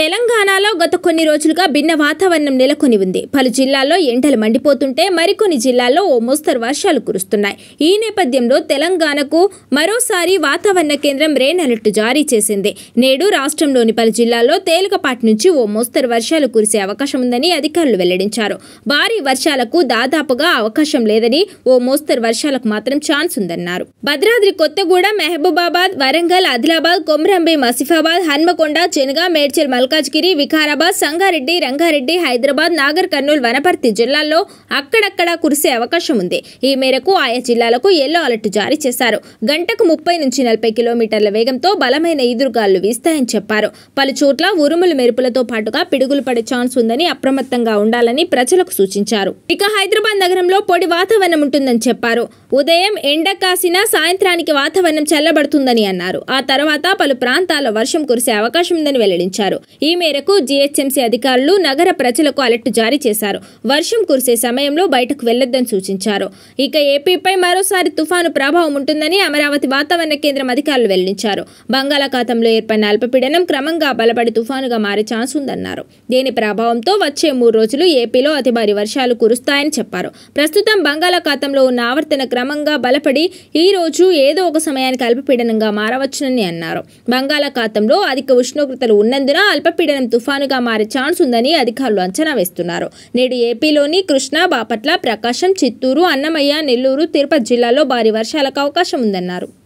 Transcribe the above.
తెలంగాణలో గత కొన్ని రోజులుగా భిన్న వాతావరణం నెలకొని ఉంది పలు జిల్లాల్లో ఎండలు మండిపోతుంటే మరికొన్ని జిల్లాల్లో ఓ మోస్తరు వర్షాలు కురుస్తున్నాయి ఈ నేపథ్యంలో తెలంగాణకు మరోసారి వాతావరణ కేంద్రం రెయిన్ అలర్ట్ జారీ చేసింది నేడు రాష్ట్రంలోని పలు జిల్లాల్లో తేలికపాటి నుంచి ఓ మోస్తరు వర్షాలు కురిసే అవకాశం ఉందని అధికారులు వెల్లడించారు భారీ వర్షాలకు దాదాపుగా అవకాశం లేదని ఓ మోస్తరు వర్షాలకు మాత్రం ఛాన్స్ ఉందన్నారు భద్రాద్రి కొత్తగూడ మహబూబాబాద్ వరంగల్ ఆదిలాబాద్ కొమ్రంబి మసిఫాబాద్ హన్మకొండ చెనగా మేడ్చల్ మల్ మల్కాజ్గిరి వికారాబాద్ సంగారెడ్డి రంగారెడ్డి హైదరాబాద్ నాగర్ కర్నూలు వనపర్తి జిల్లాల్లో అక్కడక్కడా కురిసే అవకాశం ఉంది ఈ మేరకు ఆయా జిల్లాలకు ఎల్లో అలర్ట్ జారీ చేశారు గంటకు ముప్పై నుంచి నలభై కిలోమీటర్ల వేగంతో బలమైన ఈదురుగాలు వీస్తాయని చెప్పారు పలు చోట్ల ఉరుములు మెరుపులతో పాటుగా పిడుగులు పడే ఛాన్స్ ఉందని అప్రమత్తంగా ఉండాలని ప్రజలకు సూచించారు ఇక హైదరాబాద్ నగరంలో పొడి వాతావరణం ఉంటుందని చెప్పారు ఉదయం ఎండ కాసిన సాయంత్రానికి వాతావరణం చల్లబడుతుందని అన్నారు ఆ తర్వాత పలు ప్రాంతాల్లో వర్షం కురిసే అవకాశం ఉందని వెల్లడించారు ఈ మేరకు జీహెచ్ఎంసీ అధికారులు నగర ప్రజలకు అలర్ట్ జారీ చేశారు వర్షం కురిసే సమయంలో బయటకు వెళ్లొద్దని సూచించారు ఇక ఏపీపై మరోసారి తుఫాను ప్రభావం ఉంటుందని అమరావతి వాతావరణ కేంద్రం అధికారులు వెల్లడించారు బంగాళాఖాతంలో ఏర్పడిన అల్పపీడనం క్రమంగా బలపడి తుఫానుగా మారే ఛాన్స్ ఉందన్నారు దీని ప్రభావంతో వచ్చే మూడు రోజులు ఏపీలో అతి భారీ వర్షాలు కురుస్తాయని చెప్పారు ప్రస్తుతం బంగాళాఖాతంలో ఉన్న ఆవర్తన క్రమంగా బలపడి ఈ రోజు ఏదో ఒక సమయానికి అల్పపీడనంగా మారవచ్చునని అన్నారు బంగాళాఖాతంలో అధిక ఉష్ణోగ్రతలు ఉన్నందున అల్పపీడనం తుఫానుగా మారే ఛాన్స్ ఉందని అధికారులు అంచనా వేస్తున్నారు నేడు ఏపీలోని కృష్ణా బాపట్ల ప్రకాశం చిత్తూరు అన్నమయ్య నెల్లూరు తిరుపతి జిల్లాలో భారీ వర్షాలకు అవకాశం ఉందన్నారు